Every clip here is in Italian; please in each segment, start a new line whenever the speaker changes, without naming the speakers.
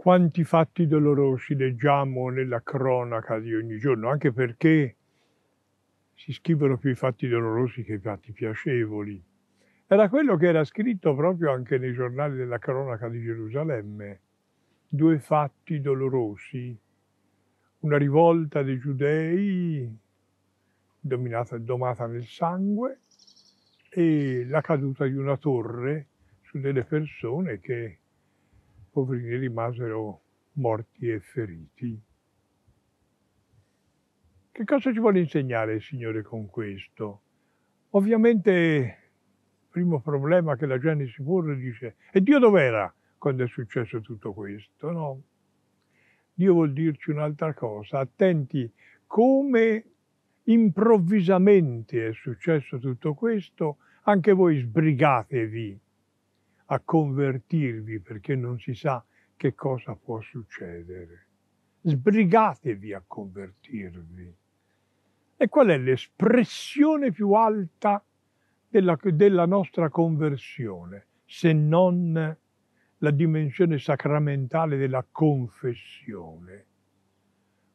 quanti fatti dolorosi leggiamo nella cronaca di ogni giorno, anche perché si scrivono più i fatti dolorosi che i fatti piacevoli. Era quello che era scritto proprio anche nei giornali della cronaca di Gerusalemme. Due fatti dolorosi, una rivolta dei giudei dominata, domata nel sangue e la caduta di una torre su delle persone che poverini rimasero morti e feriti. Che cosa ci vuole insegnare il Signore con questo? Ovviamente il primo problema che la gente si porre dice e Dio dov'era quando è successo tutto questo? No. Dio vuol dirci un'altra cosa, attenti come improvvisamente è successo tutto questo, anche voi sbrigatevi a convertirvi perché non si sa che cosa può succedere. Sbrigatevi a convertirvi. E qual è l'espressione più alta della, della nostra conversione, se non la dimensione sacramentale della confessione?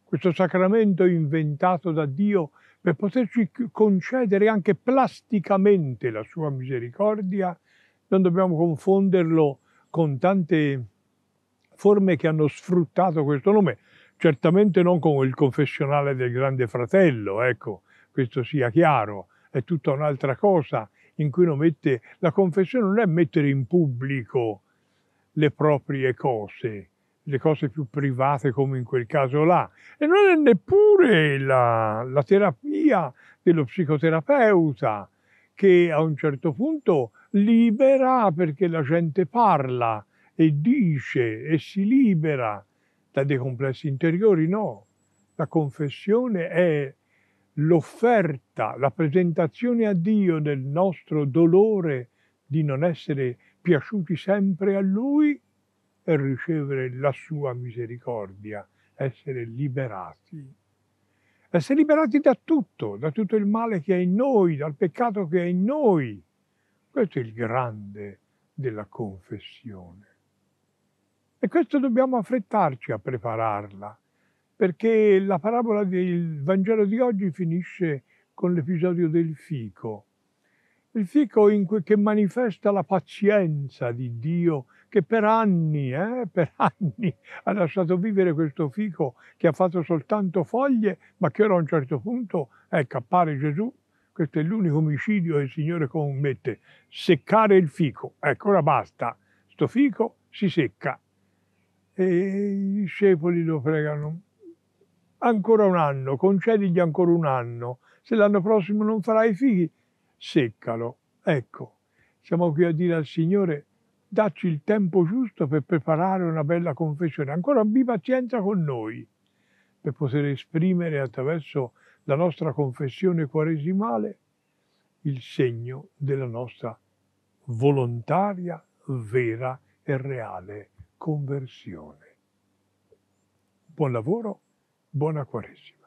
Questo sacramento inventato da Dio per poterci concedere anche plasticamente la sua misericordia non dobbiamo confonderlo con tante forme che hanno sfruttato questo nome, certamente non con il confessionale del Grande Fratello, ecco, questo sia chiaro, è tutta un'altra cosa in cui uno mette, la confessione non è mettere in pubblico le proprie cose, le cose più private come in quel caso là, e non è neppure la, la terapia dello psicoterapeuta, che a un certo punto libera perché la gente parla e dice e si libera da dei complessi interiori, no. La confessione è l'offerta, la presentazione a Dio del nostro dolore di non essere piaciuti sempre a Lui e ricevere la sua misericordia, essere liberati essere eh, liberati da tutto, da tutto il male che è in noi, dal peccato che è in noi. Questo è il grande della confessione. E questo dobbiamo affrettarci a prepararla, perché la parabola del Vangelo di oggi finisce con l'episodio del fico il fico cui, che manifesta la pazienza di Dio che per anni, eh, per anni ha lasciato vivere questo fico che ha fatto soltanto foglie, ma che ora a un certo punto, ecco, appare Gesù, questo è l'unico omicidio che il Signore commette, seccare il fico. Ecco, ora basta, sto fico si secca. E i discepoli lo pregano, ancora un anno, concedigli ancora un anno, se l'anno prossimo non farai i fighi, seccalo. Ecco, siamo qui a dire al Signore, dacci il tempo giusto per preparare una bella confessione, ancora abbi pazienza con noi, per poter esprimere attraverso la nostra confessione quaresimale il segno della nostra volontaria, vera e reale conversione. Buon lavoro, buona quaresima.